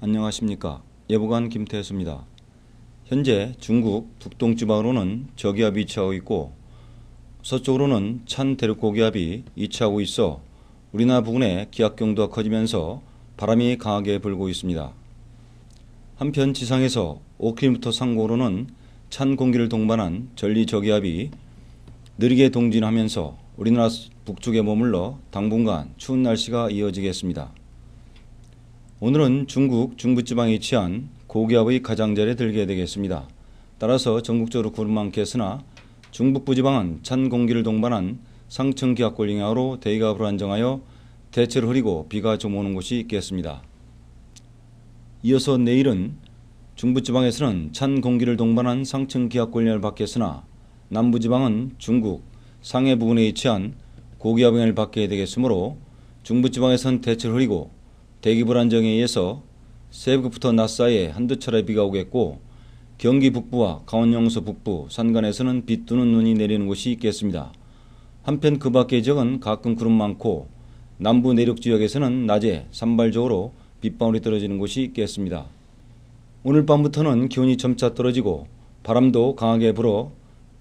안녕하십니까. 예보관 김태수입니다. 현재 중국 북동지방으로는 저기압이 위치하고 있고 서쪽으로는 찬 대륙고기압이 위치하고 있어 우리나라 부근의 기압 경도가 커지면서 바람이 강하게 불고 있습니다. 한편 지상에서 5km 상공으로는 찬 공기를 동반한 전리 저기압이 느리게 동진하면서 우리나라 북쪽에 머물러 당분간 추운 날씨가 이어지겠습니다. 오늘은 중국 중부지방에 위치한 고기압의 가장자리에 들게 되겠습니다. 따라서 전국적으로 구름 많겠으나 중북부 지방은 찬 공기를 동반한 상층 기압골 영향으로 대기가 불안정하여 대체로 흐리고 비가 좀 오는 곳이 있겠습니다. 이어서 내일은 중부지방에서는 찬 공기를 동반한 상층 기압골 영향을 받겠으나 남부지방은 중국 상해 부근에 위치한 고기압 영향을 받게 되겠으므로 중부지방에선 대체로 흐리고 대기 불안정에 의해서 새벽부터 낮 사이에 한두 차례 비가 오겠고 경기 북부와 강원 영서 북부 산간에서는 비 또는 눈이 내리는 곳이 있겠습니다. 한편 그 밖의 지역은 가끔 구름 많고 남부 내륙 지역에서는 낮에 산발적으로 빗방울이 떨어지는 곳이 있겠습니다. 오늘 밤부터는 기온이 점차 떨어지고 바람도 강하게 불어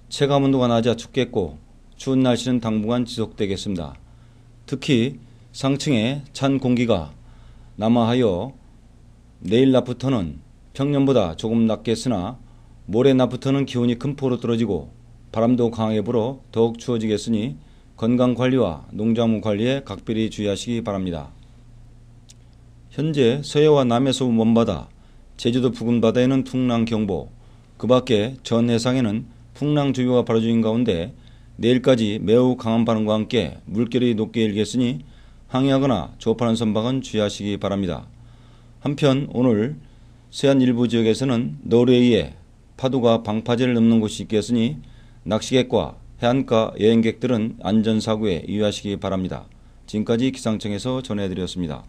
체감온도가 낮아 춥겠고 추운 날씨는 당분간 지속되겠습니다. 특히 상층에찬 공기가 남하하여 내일 낮부터는 평년보다 조금 낮겠으나 모레 낮부터는 기온이 큰 폭으로 떨어지고 바람도 강하게 불어 더욱 추워지겠으니 건강 관리와 농작물 관리에 각별히 주의하시기 바랍니다. 현재 서해와 남해서 먼바다, 제주도 부근 바다에는 풍랑 경보, 그 밖에 전 해상에는 풍랑 주의와 발효 중인 가운데 내일까지 매우 강한 바람과 함께 물결이 높게 일겠으니 항해하거나 조업하는 선박은 주의하시기 바랍니다. 한편 오늘 서해안 일부 지역에서는 노르웨이에 파도가 방파제를 넘는 곳이 있겠으니 낚시객과 해안가 여행객들은 안전사고에 유의하시기 바랍니다. 지금까지 기상청에서 전해드렸습니다.